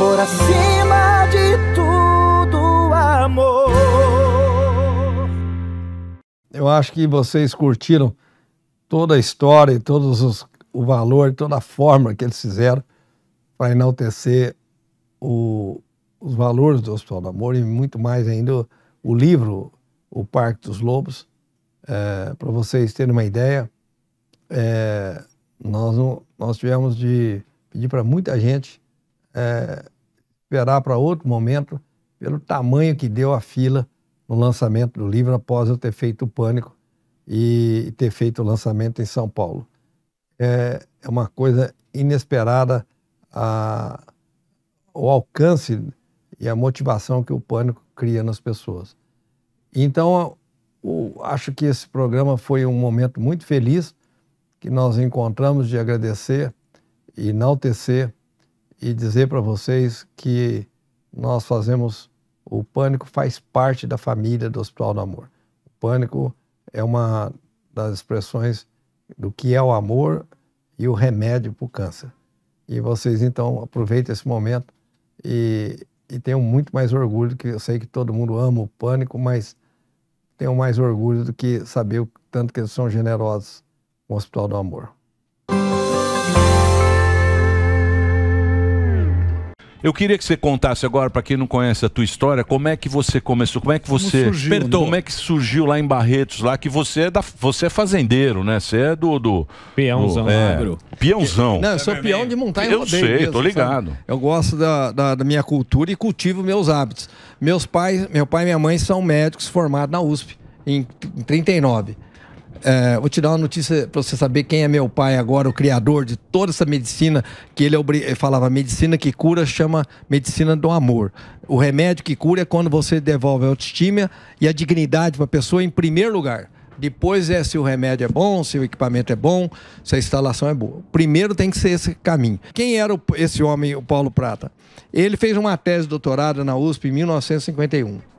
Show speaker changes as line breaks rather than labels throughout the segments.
por acima de tudo,
amor. Eu acho que vocês curtiram toda a história e todos os, o valor, toda a forma que eles fizeram para enaltecer o, os valores do Hospital do Amor e muito mais ainda o, o livro O Parque dos Lobos. É, para vocês terem uma ideia, é, nós, nós tivemos de pedir para muita gente é, esperar para outro momento, pelo tamanho que deu a fila no lançamento do livro após eu ter feito o Pânico e ter feito o lançamento em São Paulo. É, é uma coisa inesperada a, o alcance e a motivação que o Pânico cria nas pessoas. Então, eu acho que esse programa foi um momento muito feliz que nós encontramos de agradecer e enaltecer e dizer para vocês que nós fazemos. O pânico faz parte da família do Hospital do Amor. O pânico é uma das expressões do que é o amor e o remédio para o câncer. E vocês, então, aproveitem esse momento e, e tenham muito mais orgulho, que eu sei que todo mundo ama o pânico, mas tenham mais orgulho do que saber o tanto que eles são generosos o Hospital do Amor.
Eu queria que você contasse agora, para quem não conhece a tua história, como é que você começou, como é que você. Como, surgiu, Bertô, né? como é que surgiu lá em Barretos, lá, que você é da. Você é fazendeiro, né? Você é do. do peãozão, do, é, agro. Peãozão. Não, eu sou peão de montanha Eu sei, mesmo, tô ligado. Sabe?
Eu gosto da, da, da, minha cultura e cultivo meus hábitos. Meus pais, meu pai e minha mãe são médicos formados na USP em 39. É, vou te dar uma notícia para você saber quem é meu pai agora, o criador de toda essa medicina, que é ele, falava, medicina que cura chama medicina do amor. O remédio que cura é quando você devolve a autoestima e a dignidade para a pessoa em primeiro lugar. Depois é se o remédio é bom, se o equipamento é bom, se a instalação é boa. Primeiro tem que ser esse caminho. Quem era esse homem, o Paulo Prata? Ele fez uma tese de doutorado na USP em 1951.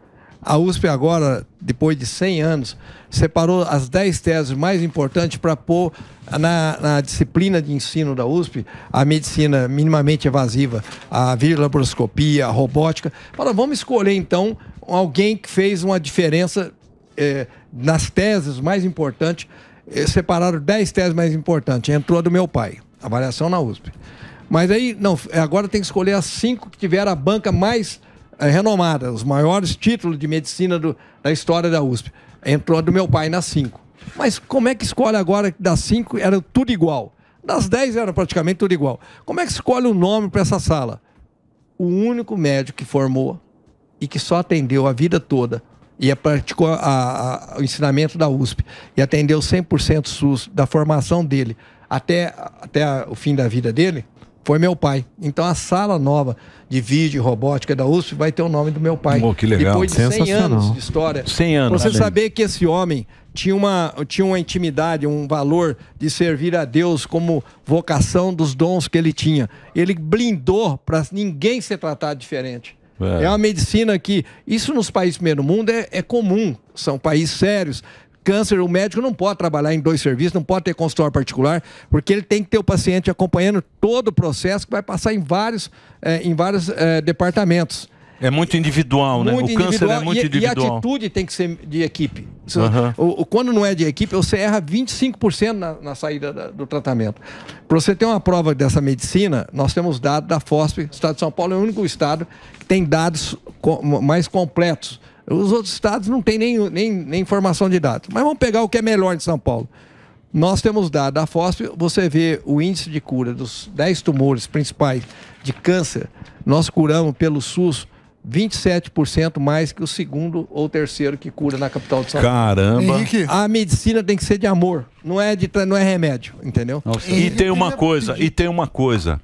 A USP agora, depois de 100 anos, separou as 10 teses mais importantes para pôr na, na, disciplina de ensino da USP a medicina minimamente evasiva, a virulabroscopia, a robótica. Fala, vamos escolher então alguém que fez uma diferença é, nas teses mais importantes. É, separaram 10 teses mais importantes. Entrou a do meu pai, avaliação na USP. Mas aí, não, é, agora tem que escolher as cinco que tiveram a banca mais é, renomada, os maiores títulos de medicina do, da história da USP. Entrou do meu pai nas cinco. Mas como é que escolhe agora que das cinco era tudo igual? Das dez era praticamente tudo igual. Como é que escolhe o nome para essa sala? O único médico que formou e que só atendeu a vida toda e é praticou a, a, o ensinamento da USP e atendeu 100% SUS da formação dele até, até a, o fim da vida dele, foi meu pai. Então a sala nova de vídeo e robótica da USP vai ter o nome do meu pai. Oh, que legal. Depois de 100 anos de história. 100 anos. Você né, saber que esse homem tinha uma, tinha uma intimidade, um valor de servir a Deus como vocação dos dons que ele tinha. Ele blindou para ninguém ser tratado diferente. É. é. uma medicina que, isso nos países primeiro mundo é, é comum, são países sérios, câncer, o médico não pode trabalhar em dois serviços, não pode ter consultório particular, porque ele tem que ter o paciente acompanhando todo o processo que vai passar em vários, é, em vários é, departamentos.
É muito individual, né? muito né? o individual, câncer é muito individual. E a atitude
tem que ser de equipe. Uhum. O, quando não é de equipe, você erra 25% na, na saída da, do tratamento. Para você ter uma prova dessa medicina, nós temos dados da FOSP, Estado de São Paulo é o único estado que tem dados mais completos os outros estados não têm nem, nem, nem informação de dados. Mas vamos pegar o que é melhor de São Paulo. Nós temos dado da FOSP, você vê o índice de cura dos 10 tumores principais de câncer, nós curamos pelo SUS 27% mais que o segundo ou terceiro que cura na capital de São Paulo. Caramba! Henrique. A medicina tem que ser de amor, não é de não é remédio, entendeu? E tem uma
coisa, e tem uma coisa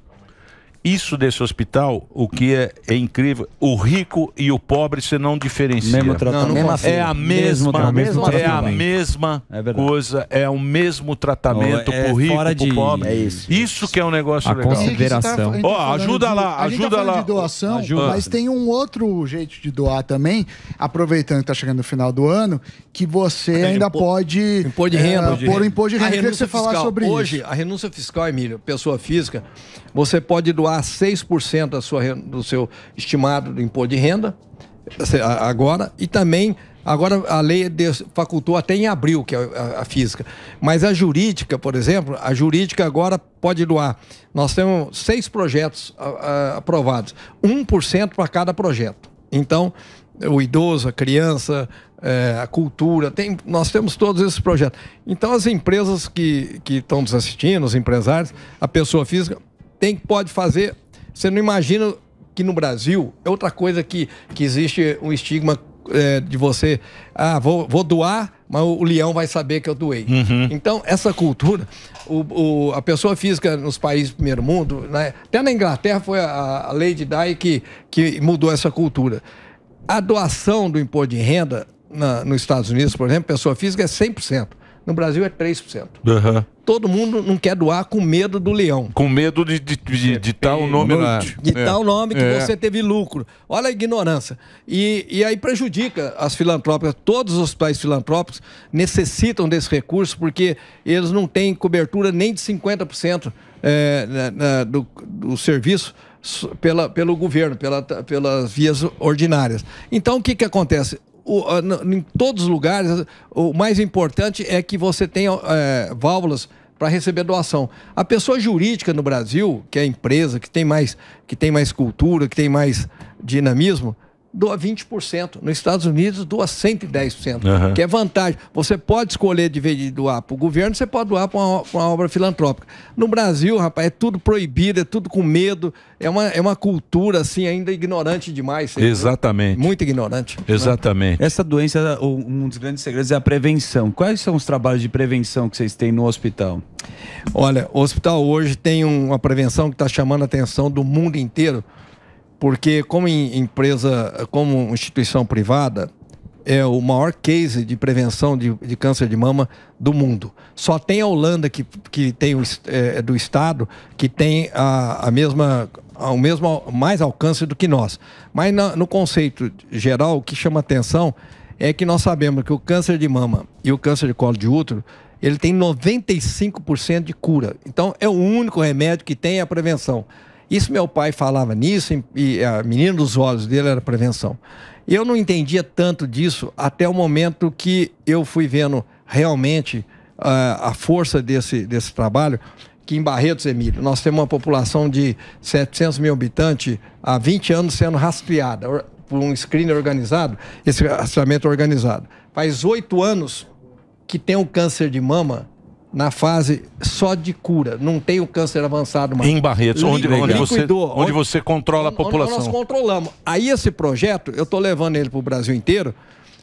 isso desse hospital, o que é, é, incrível, o rico e o pobre você não diferencia. Mesmo tratamento. Não, não é, é a mesma, mesmo é a mesma é coisa, é o mesmo tratamento é pro rico, e para de... pobre. É, é isso. isso que é um negócio a legal. Consideração. Tá- tá Ó, tá, oh, ajuda de, lá, tá ajuda tá lá. De doação, ajuda. mas tem um outro jeito de doar também, aproveitando que tá chegando o final do ano, que você é, ainda impo... pode impor de renda, é, pôr o imposto de renda. Eu queria que você fiscal. falar sobre Hoje,
isso. Hoje, a renúncia fiscal, Emílio, pessoa física, você pode doar pagar 6% da sua, do seu estimado do imposto de renda, assim, agora, e também Agora, a lei facultou até em abril, que é a, a, física. Mas a jurídica, por exemplo, a jurídica agora pode doar. Nós temos seis projetos a, a, aprovados, 1% para cada projeto. Então, o idoso, a criança, é, a cultura, tem, nós temos todos esses projetos. Então, as empresas que, que estão nos assistindo, os empresários, a pessoa física, tem, que pode fazer. Você não imagina que no Brasil é outra coisa que, que existe um estigma é, de você, ah, vou, vou doar, mas o, leão vai saber que eu doei. Uhum. Então, essa cultura, o, o, a pessoa física nos países do primeiro mundo, né, até na Inglaterra foi a, a lei de Dye que, que mudou essa cultura. A doação do imposto de renda na, nos Estados Unidos, por exemplo, pessoa física é 100%. No Brasil é 3%. Uhum. Todo mundo não quer doar com medo do leão.
Com medo de, de, de, de é. tal nome lá. De é. tal nome que é. você
teve lucro. Olha a ignorância. E, e aí prejudica as filantrópicas. Todos os pais filantrópicos necessitam desse recurso porque eles não têm cobertura nem de 50% é, na, na, do, do serviço pela, pelo governo, pela, pelas vias ordinárias. Então, o que, que acontece? o, em todos os lugares, o mais importante é que você tenha é, válvulas para receber doação. A pessoa jurídica no Brasil, que é a empresa que tem mais, que tem mais cultura, que tem mais dinamismo, doa 20%. Nos Estados Unidos, doa 110%, uhum. que é vantagem. Você pode escolher de de doar para o governo, você pode doar para uma, uma, obra filantrópica. No Brasil, rapaz, é tudo proibido, é tudo com medo, é uma, é uma cultura, assim, ainda ignorante demais. Exatamente. muito ignorante. Né? Exatamente. Né? Essa doença, um dos grandes segredos é a prevenção. Quais são os trabalhos de prevenção que vocês têm no hospital? Olha, o hospital hoje tem uma prevenção que está chamando a atenção do mundo inteiro, porque como empresa, como instituição privada, é o maior case de prevenção de, de câncer de mama do mundo. Só tem a Holanda que, que tem o, é, é, do Estado que tem a, a mesma o mesmo mais alcance do que nós. Mas na, no conceito geral, o que chama atenção é que nós sabemos que o câncer de mama e o câncer de colo de útero ele tem 95% de cura. Então é o único remédio que tem a prevenção. Isso meu pai falava nisso e a menina dos olhos dele era prevenção. Eu não entendia tanto disso até o momento que eu fui vendo realmente uh, a força desse, desse trabalho, que em Barretos, Emílio, nós temos uma população de 700 mil habitantes há 20 anos sendo rastreada por um screener organizado, esse rastreamento organizado. Faz oito anos que tem um câncer de mama na fase só de cura, não tem o câncer avançado mais. Em Barretos, onde, onde, você, onde,
você controla a população. Onde nós
controlamos. Aí esse projeto, eu estou levando ele para o Brasil inteiro,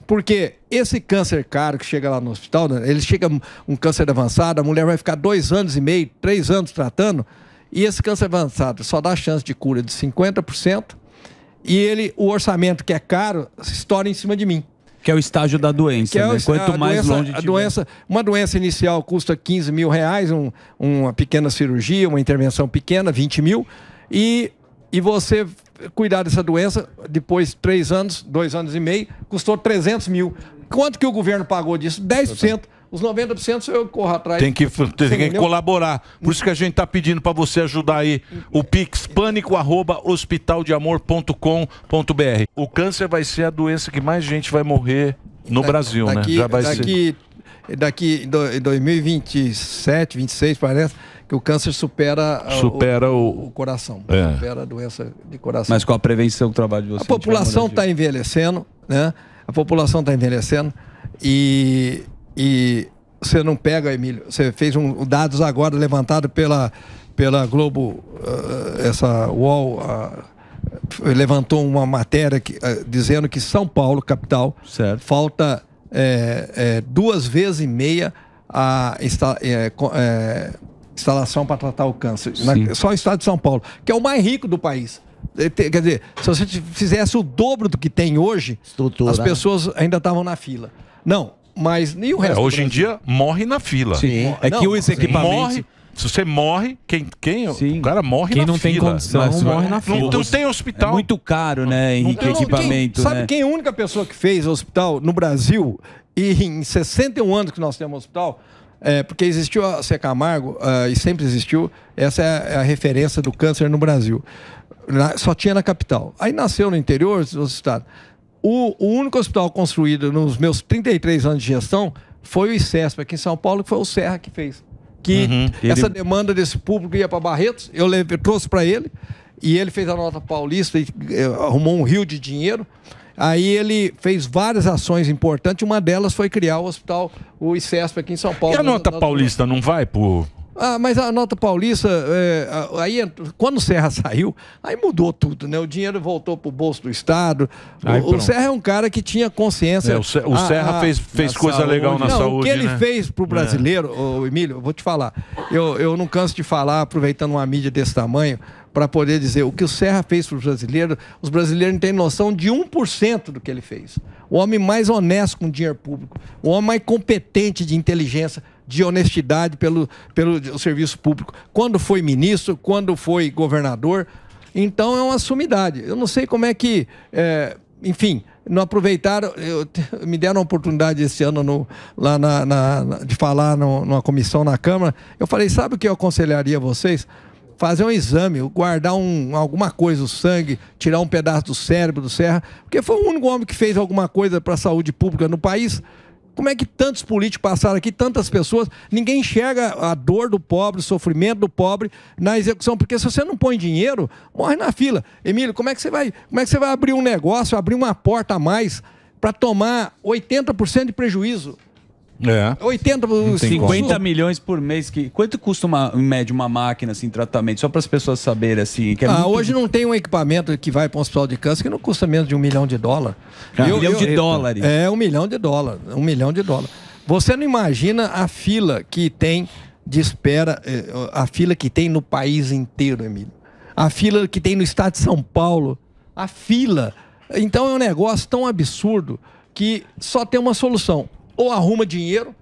porque esse câncer caro que chega lá no hospital, né, ele chega um câncer avançado, a mulher vai ficar dois anos e meio, três anos tratando, e esse câncer avançado só dá chance de cura de 50%, e ele, o orçamento que é caro, se estoura em cima de mim. Que é o estágio da doença, é o, né? Quanto mais doença, longe a doença, Uma doença inicial custa 15 mil reais, um, uma pequena cirurgia, uma intervenção pequena, 20 mil. E, e você cuidar dessa doença, depois três anos, dois anos e meio, custou 300 mil. Quanto que o governo pagou disso? 10%. Os 90% eu corro atrás. Tem que, tem que
colaborar. Por isso que a gente está pedindo para você ajudar aí. O Pix, pânico, arroba, O câncer vai ser a doença
que mais gente vai morrer no da, Brasil, né? daqui, né? Já vai daqui, ser. Daqui em 2027, 26 parece, que o câncer supera, supera o, o, o coração. É. Supera a doença de coração. Mas com a prevenção do trabalho de você. A população está envelhecendo, né? A população está envelhecendo e e você não pega, Emílio, você fez um dados agora levantado pela, pela Globo, uh, essa UOL. Uh, levantou uma matéria que, uh, dizendo que São Paulo, capital, certo. falta é, é, duas vezes e meia a insta é, instalação para tratar o câncer. Na, só o estado de São Paulo, que é o mais rico do país. Quer dizer, se você fizesse o dobro do que tem hoje, Estrutura. as né? pessoas ainda estavam na fila. Não, mas nem o é, resto. É, hoje em dia morre na fila.
Sim. É não, que os equipamentos. Morre, se você morre, quem, quem Sim. o cara morre quem na não fila. Tem condição, Mas, morre na fila. Não, não tem hospital. É muito
caro, né, Henrique, equipamento. Quem, sabe né? quem é a única pessoa que fez hospital no Brasil e em 61 anos que nós temos hospital? É, porque existiu a C. Camargo, uh, é, e sempre existiu, essa é a, é a referência do câncer no Brasil. Na, só tinha na capital. Aí nasceu no interior dos estados. O, o, único hospital construído nos meus 33 anos de gestão foi o ICESP aqui em São Paulo, que foi o Serra que fez. Que uhum, essa ele... demanda desse público ia para Barretos, eu, leve, eu trouxe para ele, e ele fez a nota paulista e eh, arrumou um rio de dinheiro. Aí ele fez várias ações importantes, uma delas foi criar o hospital, o ICESP aqui em São Paulo. E a nota paulista
não vai por
ah, mas a nota paulista, é, aí quando o Serra saiu, aí mudou tudo, né? O dinheiro voltou para o bolso do Estado. Aí, o, o, Serra é um cara que tinha consciência. É, o, Serra, o Serra a, ah, fez, ah, fez coisa saúde. legal na não, saúde. O que ele né? fez para o é. brasileiro, é. Emílio, eu vou te falar. Eu, eu não canso de falar, aproveitando uma mídia desse tamanho, para poder dizer o que o Serra fez para o brasileiro, os brasileiros não têm noção de 1% do que ele fez. O homem mais honesto com o dinheiro público, o homem mais competente de inteligência de honestidade pelo, pelo serviço público. Quando foi ministro, quando foi governador. Então é uma sumidade. Eu não sei como é que. É, enfim, não aproveitaram. Eu, me deram a oportunidade esse ano no, lá na, na, de falar no, numa comissão na Câmara. Eu falei: sabe o que eu aconselharia vocês? fazer um exame, guardar um, alguma coisa, o sangue, tirar um pedaço do cérebro do Serra, porque foi o único homem que fez alguma coisa para a saúde pública no país. Como é que tantos políticos passaram aqui, tantas pessoas, ninguém enxerga a dor do pobre, o sofrimento do pobre na execução? Porque se você não põe dinheiro, morre na fila. Emílio, como é que você vai, como é que você vai abrir um negócio, abrir uma porta a mais para tomar 80% de prejuízo? É. 80, 50
milhões por mês. Que, quanto custa uma, em média uma máquina assim, tratamento? Só para as pessoas saberem assim.
É ah, muito... Hoje não tem um equipamento que vai para um hospital de câncer que não custa menos de um milhão de dólar. Ah, um milhão eu, de eu, dólares. É, um milhão de dólar. Um milhão de dólar. Você não imagina a fila que tem de espera, eh, a fila que tem no país inteiro, Emílio. A fila que tem no estado de São Paulo. A fila. Então é um negócio tão absurdo que só tem uma solução ou arruma dinheiro,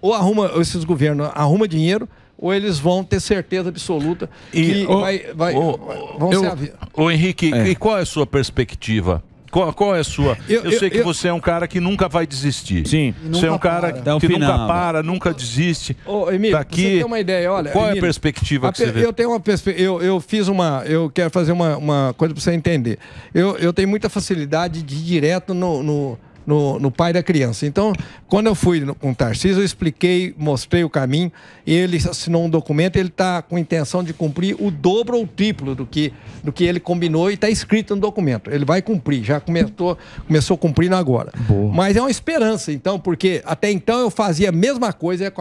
ou arruma esses governos arruma dinheiro, ou eles vão ter certeza absoluta e, que o, vai, vai, o, vão eu, ser a...
Ô Henrique, é. e qual é a sua perspectiva? Qual, qual é a sua? Eu, eu sei que eu... você é um cara que nunca vai desistir. Sim. Você é um cara para. que, que nunca para, nunca desiste.
Ô, Emílio, tá aqui... você tem uma ideia, olha. Qual Emílio, é a perspectiva a que você vê? Eu tenho uma perspectiva. Eu, eu fiz uma. Eu quero fazer uma, uma coisa para você entender. Eu, eu tenho muita facilidade de ir direto no, no no, no pai da criança. Então, quando eu fui no, com o Tarcísio, eu expliquei, mostrei o caminho, ele assinou um documento, ele está com intenção de cumprir o dobro ou o triplo do que, do que ele combinou e está escrito no documento. Ele vai cumprir, já começou, começou cumprindo agora. Boa. Mas é uma esperança, então, porque até então eu fazia a mesma coisa é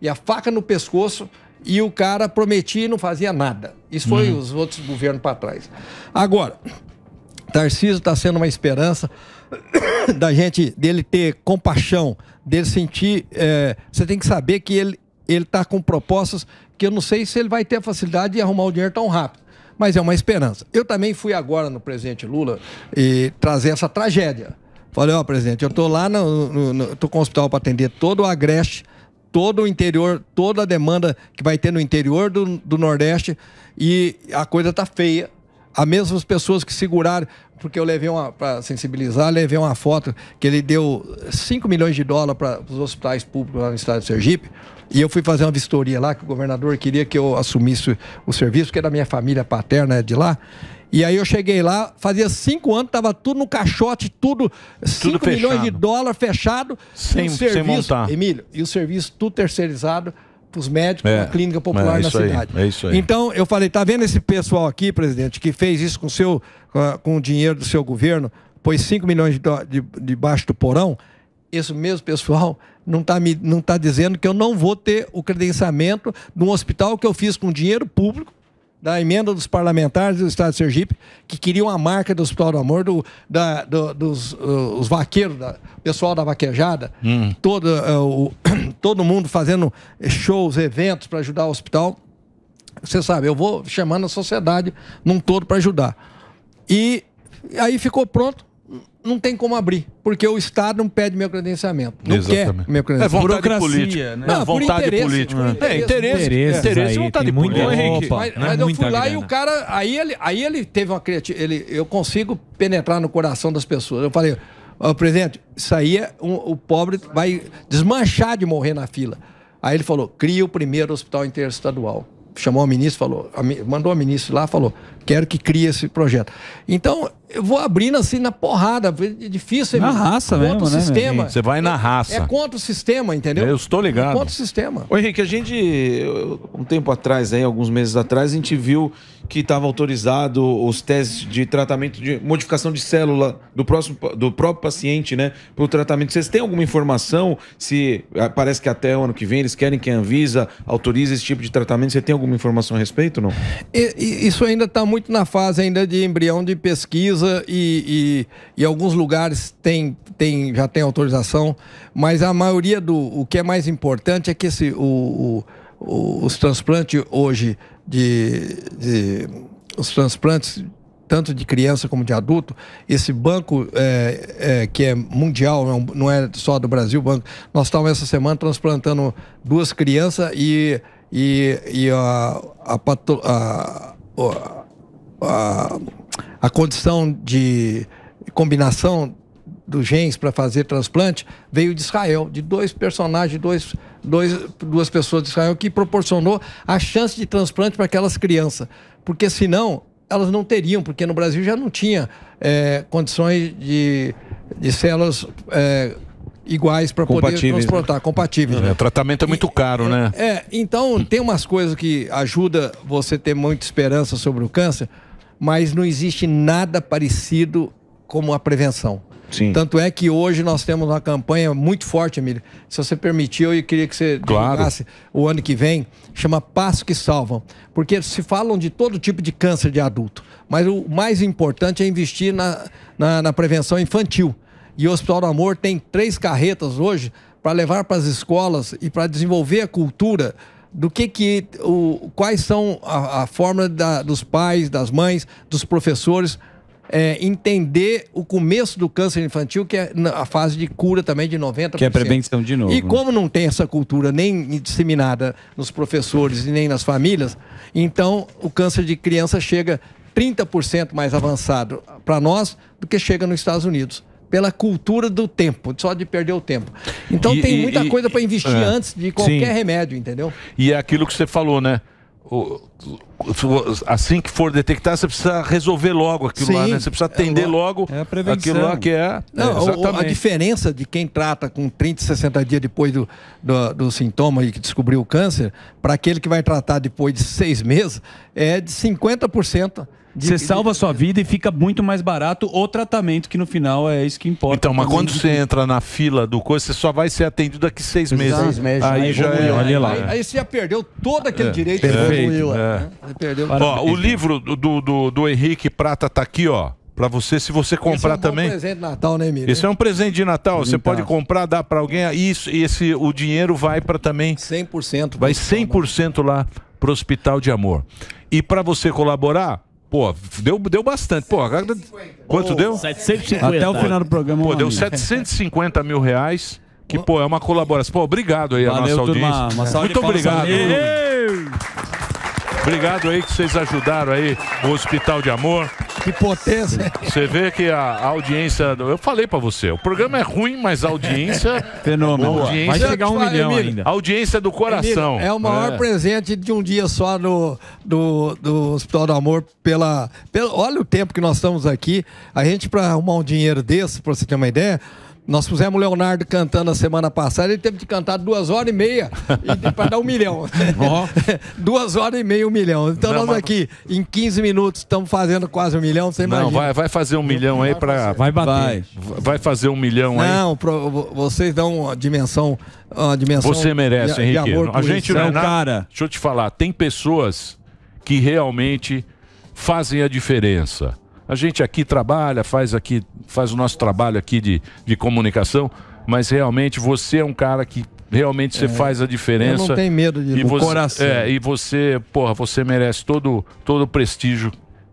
e a, a faca no pescoço e o cara prometia e não fazia nada. Isso foi uhum. os outros governos para trás. Agora, Tarcísio está sendo uma esperança. da gente, dele ter compaixão, dele sentir. É, você tem que saber que ele ele está com propostas que eu não sei se ele vai ter a facilidade de arrumar o dinheiro tão rápido. Mas é uma esperança. Eu também fui agora no presidente Lula e trazer essa tragédia. Falei, ó, oh, presidente, eu estou lá, no, estou com o hospital para atender todo o Agreste, todo o interior, toda a demanda que vai ter no interior do, do Nordeste e a coisa está feia as mesmas pessoas que seguraram, porque eu levei uma, para sensibilizar, levei uma foto que ele deu 5 milhões de dólares para os hospitais públicos lá no estado de Sergipe, e eu fui fazer uma vistoria lá, que o governador queria que eu assumisse o serviço, que era é da minha família paterna é de lá. E aí eu cheguei lá, fazia cinco anos, tava tudo no caixote, tudo, tudo cinco milhões de dólares fechado. Sem, serviço, sem montar. Emílio, e o serviço tudo terceirizado para os médicos, é, uma clínica popular é na cidade. Aí, é isso aí. Então, eu falei, tá vendo esse pessoal aqui, presidente, que fez isso com, seu, com o dinheiro do seu governo, pôs 5 milhões de debaixo do porão? Esse mesmo pessoal não está não tá dizendo que eu não vou ter o credenciamento de um hospital que eu fiz com dinheiro público, da emenda dos parlamentares do Estado de Sergipe, que queriam a marca do Hospital do Amor, do, da, do, dos uh, os vaqueiros, da, pessoal da vaquejada, hum. todo uh, o, todo mundo fazendo shows, eventos para ajudar o hospital. Você sabe, eu vou chamando a sociedade num todo para ajudar. E aí ficou pronto, não tem como abrir, porque o Estado não pede meu credenciamento. Não Exatamente. quer meu credenciamento. É vontade política. Né? Não, é vontade política. Né? É, interesse. Interesse, é. interesse aí, vontade política. Né? mas, eu fui lá grana. e o cara... Aí ele, aí ele teve uma criatividade... Eu consigo penetrar no coração das pessoas. Eu falei... Ó, presidente, isso aí é um, o pobre vai desmanchar de morrer na fila. Aí ele falou: cria o primeiro hospital interestadual. Chamou o ministro, falou, mandou a ministra lá, falou: quero que crie esse projeto. Então, eu vou abrindo assim na porrada, é difícil. É né, na é, raça contra mesmo, o né, sistema. Você
vai na raça. É, é
contra o sistema, entendeu? Eu estou ligado. É contra o sistema. Ô,
Henrique, a gente, um tempo atrás, aí, alguns meses atrás, a gente viu que estava autorizado os testes de tratamento de modificação de célula do, próximo, do próprio paciente, né? Para o tratamento. Vocês têm alguma informação? Se eh, parece que até o ano que vem eles querem que a Anvisa autorize esse tipo de tratamento. Você tem alguma informação a respeito, não?
Isso ainda está muito na fase ainda de embrião de pesquisa e, e, e alguns lugares tem, tem, já tem autorização, mas a maioria do o que é mais importante é que esse, o, o os transplantes hoje de, de os transplantes tanto de criança como de adulto. Esse banco é, é, que é mundial, não é, é só do Brasil, banco. Nós estávamos essa semana transplantando duas crianças e, e, e a, a, a, a, a condição de combinação do genes para fazer transplante veio de Israel, de dois personagens, dois, dois, duas pessoas de Israel, que proporcionou a chance de transplante para aquelas crianças. Porque senão elas não teriam, porque no Brasil já não tinha é, condições de, de células. É, iguais para poder né? transplantar, compatíveis. Né?
É, o tratamento é muito caro, e, né?
É, é, então tem umas coisas que ajuda você ter muita esperança sobre o câncer, mas não existe nada parecido como a prevenção. Sim. Tanto é que hoje nós temos uma campanha muito forte, Emílio. Se você permitir, eu queria que você claro. o ano que vem, chama Passo que Salvam. Porque se falam de todo tipo de câncer de adulto. Mas o mais importante é investir na, na, na prevenção infantil. E o Hospital do Amor tem três carretas hoje para levar para as escolas e para desenvolver a cultura do que que o, quais são a, a forma da, dos pais, das mães, dos professores é, entender o começo do câncer infantil, que é a fase de cura também de 90%. Que é a prevenção de novo. E né? como não tem essa cultura nem disseminada nos professores e nem nas famílias, então o câncer de criança chega 30% mais avançado para nós do que chega nos Estados Unidos pela cultura do tempo, só de perder o tempo. Então e, tem muita e, coisa para investir é, antes de qualquer sim. remédio, entendeu?
E é aquilo que você falou, né? assim que for detectar, você precisa resolver logo aquilo Sim, lá, né? Você precisa atender é logo é aquilo lá que é. Não, é a
diferença de quem trata com 30, 60 dias depois do, do, do sintoma e que descobriu o câncer, para aquele que vai tratar depois de seis meses, é de 50% você
salva a sua vida e fica muito mais barato o tratamento, que no final é isso que importa. Então, mas quando você entra na fila do coisa, você só vai ser atendido daqui seis meses. Seis meses aí, aí, já é, olha lá. Aí,
aí, você já perdeu todo aquele é. direito. Perfeito. Evoluiu, é. Né?
Perdeu. Ó, o livro do, do, do Henrique Prata tá aqui, ó para você se você comprar esse é um também. presente
de Natal, né, Miriam? Esse é um presente de Natal. Você pode
comprar, dar para alguém. Ah, isso, esse, o dinheiro vai para também. 100%. Vai 100% lá para o Hospital de Amor. E para você colaborar, Pô, deu, deu bastante. Pô, agora, quanto deu? 750. Até o final do programa. Pô, deu 750 mil reais. Que, pô, é uma colaboração. Pô, obrigado aí Valeu, a nossa audiência. Uma, uma Muito obrigado. Obrigado aí que vocês ajudaram aí o Hospital de Amor. Que potência. Você vê que a audiência. Eu falei pra você, o programa é ruim, mas a audiência. Fenômeno. Audiência, Vai chegar um milhão Emílio, ainda. Audiência do coração. Emílio, é o maior é.
presente de um dia só no, do, do Hospital do Amor. Pela, pela, olha o tempo que nós estamos aqui. A gente, pra arrumar um dinheiro desse, pra você ter uma ideia nós fizemos o Leonardo cantando a semana passada, ele teve de cantar duas horas e meia para dar um milhão. duas horas e meia, um milhão. Então não, nós aqui, em 15 minutos, estamos fazendo quase um milhão, você imagina. Não,
vai, vai fazer um milhão aí para... Vai bater. Vai. vai. fazer um milhão não, aí.
Não, pro, vocês dão uma dimensão... Uma dimensão você merece, de, Henrique. De amor a gente não é, é cara.
Deixa eu te falar, tem pessoas que realmente fazem a diferença. A gente aqui trabalha, faz aqui, faz o nosso trabalho aqui de, de comunicação, mas realmente você é um cara que realmente você é, faz a diferença. Eu não tem medo de e você, coração. É, e você, porra, você merece todo todo o prestígio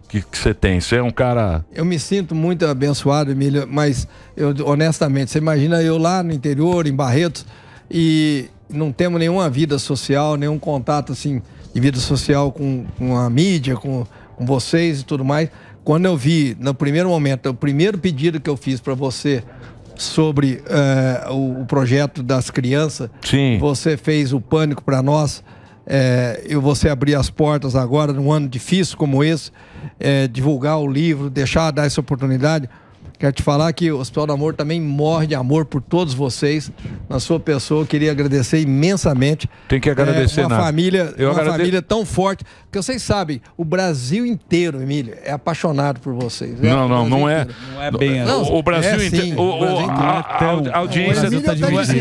que, que você tem. Você é um cara.
Eu me sinto muito abençoado, Emílio, mas eu honestamente, você imagina eu lá no interior, em Barretos, e não temos nenhuma vida social, nenhum contato assim de vida social com, com a mídia, com, com vocês e tudo mais. Quando eu vi, no primeiro momento, o primeiro pedido que eu fiz para você sobre eh, o, o, projeto das crianças, Sim. você fez o pânico para nós. É, eu você abrir as portas agora, num ano difícil como esse, é, divulgar o livro, deixar dar essa oportunidade. Quero te falar que o Hospital do Amor também morre de amor por todos vocês. Na sua pessoa, eu queria agradecer imensamente. Tem que é, agradecer, é, uma família, eu uma agrade... família tão forte. Porque vocês sabem, o Brasil inteiro, Emílio, é apaixonado por vocês. É não, não, não é. Não é bem. Não, o, assim. o Brasil é inteiro. O, o, a, é audiência do tá de é. assim,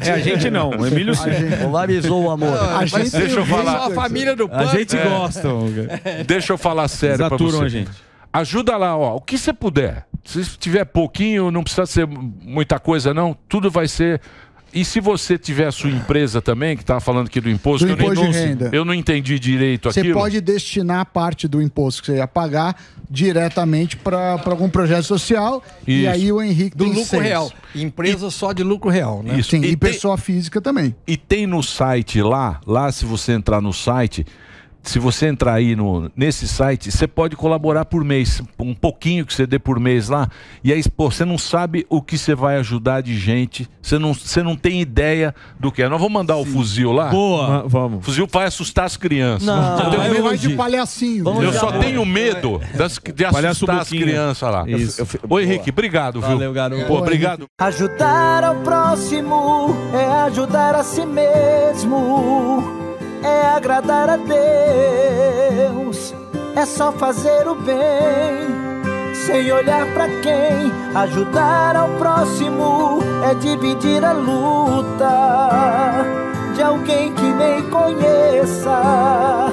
é, é a gente não. O Emílio sim. Polarizou o amor. a gente, deixa eu falar. A família do A gente gosta.
Deixa eu falar sério para você. a gente. Ajuda lá, ó. O que você puder se tiver pouquinho, não precisa ser muita coisa, não. Tudo vai ser e se você tiver a sua ah. empresa também, que estava falando aqui do imposto, do eu, imposto não, eu, não, entendi direito você aquilo. Você pode destinar parte do imposto que você ia pagar
diretamente para algum projeto social Isso. e aí o Henrique do lucro seis. real. Empresa e, só de lucro real, né? Isso. Sim, e, e tem, pessoa
física também. E tem no site lá, lá se você entrar no site, se você entrar aí no, nesse site, você pode colaborar por mês, um pouquinho que você dê por mês lá. E aí, pô, você não sabe o que você vai ajudar de gente, você não, você não tem ideia do que é. Nós vamos mandar Sim. o fuzil lá? Boa! Ah, vamos. Fuzil vai assustar as crianças. Não, eu tenho medo de palhacinho. eu só tenho medo é. das, de assustar as crianças lá. Isso. Ô, Henrique, obrigado, viu? Valeu, garoto. Pô, obrigado.
Ajudar ao próximo é ajudar a si mesmo é agradar a Deus, é só fazer o bem, sem olhar para quem. Ajudar ao próximo é dividir a luta de alguém que nem conheça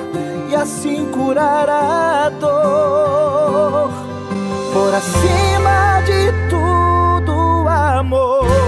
e assim curar a dor. Por acima de tudo, amor.